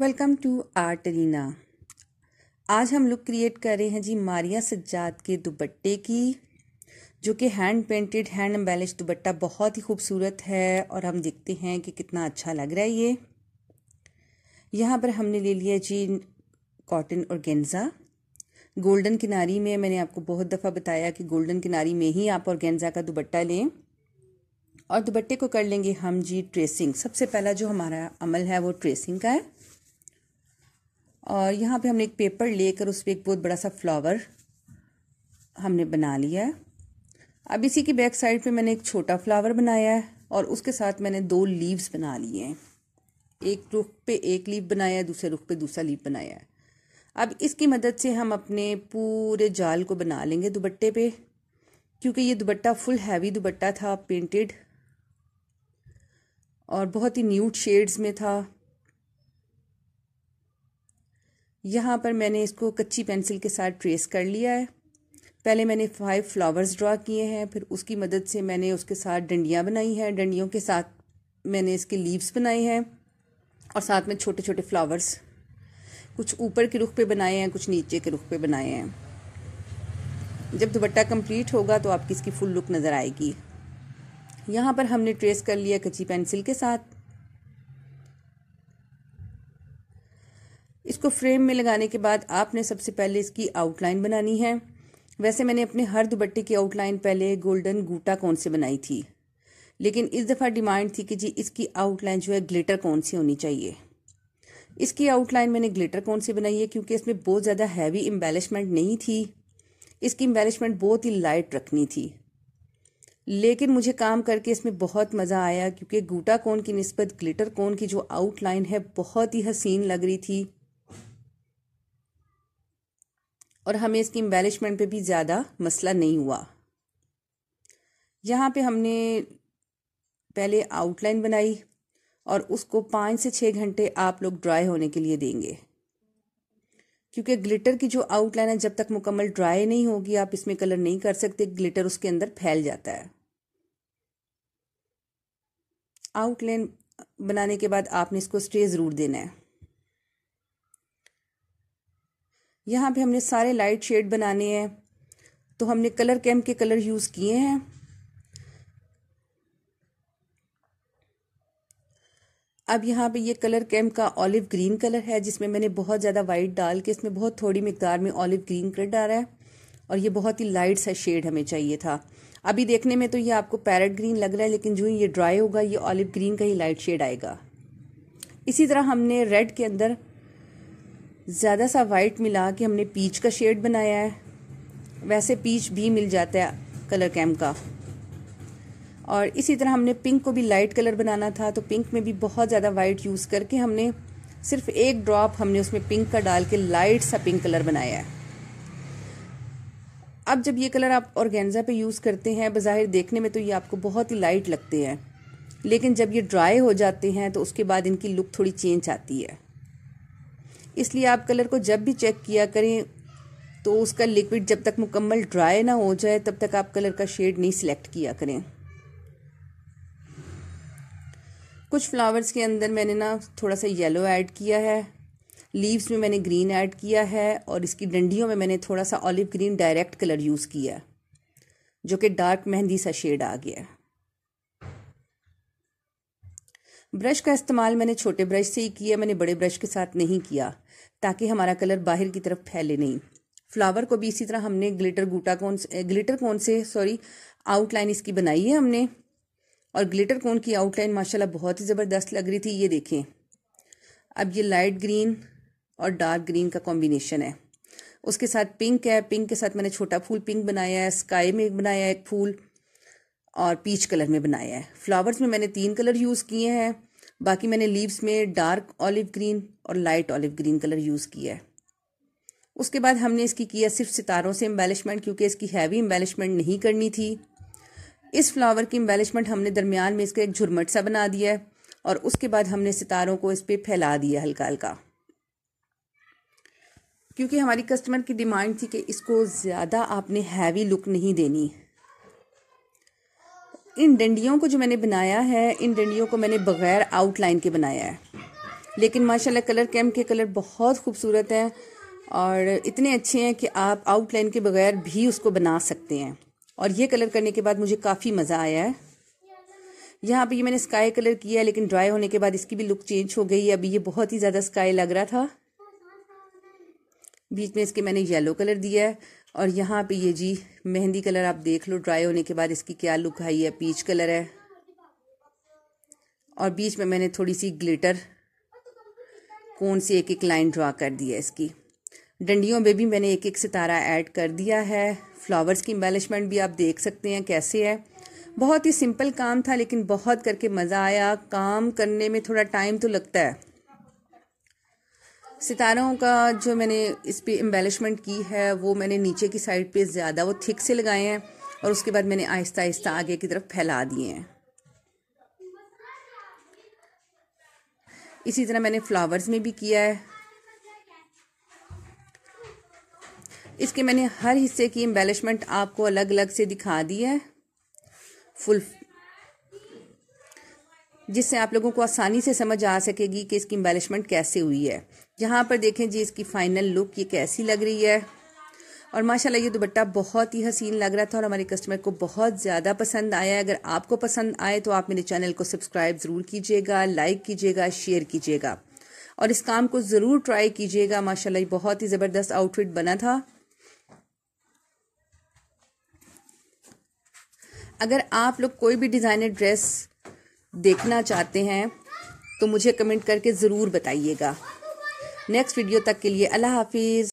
welcome to art Reena आज हम लोग क्रिएट कर रहे हैं जी मारिया सज्जाद के दुपट्टे की जो कि हैंड पेंटेड हैंड एम्बेलिश दुपट्टा बहुत ही खूबसूरत है और हम देखते हैं कि कितना अच्छा लग रहा है ये यहाँ पर हमने ले लिया जी कॉटन और गेंजा गोल्डन किनारी में मैंने आपको बहुत दफ़ा बताया कि गोल्डन किनारी में ही आप और गेंजा का दुपट्टा लें और दुपट्टे को कर लेंगे हम जी ट्रेसिंग सबसे पहला जो हमारा अमल है वो ट्रेसिंग का है और यहाँ पे हमने एक पेपर लेकर उस पर एक बहुत बड़ा सा फ्लावर हमने बना लिया है अब इसी की बैक साइड पे मैंने एक छोटा फ्लावर बनाया है और उसके साथ मैंने दो लीव्स बना लिए हैं एक रुख पे एक लीव बनाया है दूसरे रुख पे दूसरा लीव बनाया है अब इसकी मदद से हम अपने पूरे जाल को बना लेंगे दुबट्टे पे क्योंकि ये दुपट्टा फुल हैवी दुबट्टा था पेंटेड और बहुत ही न्यूट शेड्स में था यहाँ पर मैंने इसको कच्ची पेंसिल के साथ ट्रेस कर लिया है पहले मैंने फाइव फ्लावर्स ड्रा किए हैं फिर उसकी मदद से मैंने उसके साथ डंडियाँ बनाई हैं डंडियों के साथ मैंने इसके लीव्स बनाए हैं और साथ में छोटे छोटे फ्लावर्स कुछ ऊपर के रुख पे बनाए हैं कुछ नीचे के रुख पे बनाए हैं जब दुपट्टा कंप्लीट होगा तो आपकी इसकी फुल लुक नज़र आएगी यहाँ पर हमने ट्रेस कर लिया कच्ची पेंसिल के साथ इसको फ्रेम में लगाने के बाद आपने सबसे पहले इसकी आउटलाइन बनानी है वैसे मैंने अपने हर दुपट्टे की आउटलाइन पहले गोल्डन गूटा कौन से बनाई थी लेकिन इस दफ़ा डिमांड थी कि जी इसकी आउटलाइन जो है ग्लिटर कौन सी होनी चाहिए इसकी आउटलाइन मैंने ग्लिटर कौन सी बनाई है क्योंकि इसमें बहुत ज़्यादा हैवी एम्बेलिशमेंट नहीं थी इसकी एम्बेलिशमेंट बहुत ही लाइट रखनी थी लेकिन मुझे काम करके इसमें बहुत मज़ा आया क्योंकि गूटा कोन की नस्बत ग्लिटर कोन की जो आउटलाइन है बहुत ही हसीन लग रही थी और हमें इसकी एम्बेलिशमेंट पे भी ज़्यादा मसला नहीं हुआ यहाँ पे हमने पहले आउटलाइन बनाई और उसको पाँच से छः घंटे आप लोग ड्राई होने के लिए देंगे क्योंकि ग्लिटर की जो आउटलाइन है जब तक मुकम्मल ड्राई नहीं होगी आप इसमें कलर नहीं कर सकते ग्लिटर उसके अंदर फैल जाता है आउटलाइन बनाने के बाद आपने इसको स्ट्रे ज़रूर देना है यहाँ पे हमने सारे लाइट शेड बनाने हैं तो हमने कलर कैम के कलर यूज़ किए हैं अब यहाँ पे ये कलर कैम का ऑलिव ग्रीन कलर है जिसमें मैंने बहुत ज़्यादा वाइट डाल के इसमें बहुत थोड़ी मकदार में ऑलिव ग्रीन कलर डाला है और ये बहुत ही लाइट सा शेड हमें चाहिए था अभी देखने में तो ये आपको पैरट ग्रीन लग रहा है लेकिन जो ये ड्राई होगा ये ऑलिव ग्रीन का ही लाइट शेड आएगा इसी तरह हमने रेड के अंदर ज़्यादा सा वाइट मिला के हमने पीच का शेड बनाया है वैसे पीच भी मिल जाता है कलर कैम का और इसी तरह हमने पिंक को भी लाइट कलर बनाना था तो पिंक में भी बहुत ज़्यादा वाइट यूज़ करके हमने सिर्फ एक ड्रॉप हमने उसमें पिंक का डाल के लाइट सा पिंक कलर बनाया है अब जब ये कलर आप ऑर्गेन्जा पे यूज़ करते हैं बाहिर देखने में तो ये आपको बहुत ही लाइट लगते हैं लेकिन जब ये ड्राई हो जाते हैं तो उसके बाद इनकी लुक थोड़ी चेंज आती है इसलिए आप कलर को जब भी चेक किया करें तो उसका लिक्विड जब तक मुकम्मल ड्राई ना हो जाए तब तक आप कलर का शेड नहीं सिलेक्ट किया करें कुछ फ्लावर्स के अंदर मैंने ना थोड़ा सा येलो ऐड किया है लीव्स में मैंने ग्रीन ऐड किया है और इसकी डंडियों में मैंने थोड़ा सा olive green direct colour use किया जो कि डार्क मेहंदी सा शेड आ गया है ब्रश का इस्तेमाल मैंने छोटे ब्रश से ही किया मैंने बड़े ब्रश के साथ नहीं किया ताकि हमारा कलर बाहर की तरफ फैले नहीं फ्लावर को भी इसी तरह हमने ग्लिटर गूटा कौन से ग्लिटर कौन से सॉरी आउटलाइन इसकी बनाई है हमने और ग्लिटर कौन की आउटलाइन माशाल्लाह बहुत ही ज़बरदस्त लग रही थी ये देखें अब ये लाइट ग्रीन और डार्क ग्रीन का कॉम्बिनेशन है उसके साथ पिंक है पिंक के साथ मैंने छोटा फूल पिंक बनाया है स्काई में बनाया है एक फूल और पीच कलर में बनाया है फ्लावर्स में मैंने तीन कलर यूज़ किए हैं बाकी मैंने लीव्स में डार्क ऑलिव ग्रीन और light olive green colour use किया है उसके बाद हमने इसकी किया सिर्फ सितारों से एम्बेलिशमेंट क्योंकि इसकी हैवी एम्बेलिशमेंट नहीं करनी थी इस फ्लावर की एम्बेलिशमेंट हमने दरमियान में इसका एक झुरमट सा बना दिया है और उसके बाद हमने सितारों को इस पर फैला दिया हल्का हल्का क्योंकि हमारी कस्टमर की डिमांड थी कि इसको ज़्यादा आपने हैवी लुक नहीं देनी इन डंडियों को जो मैंने बनाया है इन डंडियों को मैंने बग़ैर आउटलाइन के बनाया है लेकिन माशाल्लाह कलर कैम के कलर बहुत खूबसूरत हैं और इतने अच्छे हैं कि आप आउटलाइन के बग़ैर भी उसको बना सकते हैं और ये कलर करने के बाद मुझे काफ़ी मज़ा आया है यहाँ पे ये मैंने स्काई कलर किया है लेकिन ड्राई होने के बाद इसकी भी लुक चेंज हो गई है अभी ये बहुत ही ज़्यादा स्काई लग रहा था बीच में इसके मैंने येलो कलर दिया है और यहाँ पे ये जी मेहंदी कलर आप देख लो ड्राई होने के बाद इसकी क्या लुक आई है पीच कलर है और बीच में मैंने थोड़ी सी ग्लिटर कौन सी एक एक लाइन ड्रा कर दी है इसकी डंडियों में भी मैंने एक एक सितारा ऐड कर दिया है फ्लावर्स की एम्बेलिशमेंट भी आप देख सकते हैं कैसे है बहुत ही सिंपल काम था लेकिन बहुत करके मज़ा आया काम करने में थोड़ा टाइम तो लगता है सितारों का जो मैंने इस पर एम्बेलिशमेंट की है वो मैंने नीचे की साइड पे ज़्यादा वो थिक से लगाए हैं और उसके बाद मैंने आहिस्ता आहिस्ता आगे की तरफ फैला दिए हैं इसी तरह मैंने फ्लावर्स में भी किया है इसके मैंने हर हिस्से की एम्बेलिशमेंट आपको अलग अलग से दिखा दी है फुल जिससे आप लोगों को आसानी से समझ आ सकेगी कि इसकी एम्बेलिशमेंट कैसे हुई है यहाँ पर देखें जी इसकी फाइनल लुक ये कैसी लग रही है और माशाल्लाह ये दुपट्टा बहुत ही हसीन लग रहा था और हमारे कस्टमर को बहुत ज़्यादा पसंद आया अगर आपको पसंद आए तो आप मेरे चैनल को सब्सक्राइब ज़रूर कीजिएगा लाइक कीजिएगा शेयर कीजिएगा और इस काम को ज़रूर ट्राई कीजिएगा माशाल्लाह बहुत ही ज़बरदस्त आउटफिट बना था अगर आप लोग कोई भी डिज़ाइनर ड्रेस देखना चाहते हैं तो मुझे कमेंट करके ज़रूर बताइएगा नेक्स्ट वीडियो तक के लिए अल्लाह हाफिज़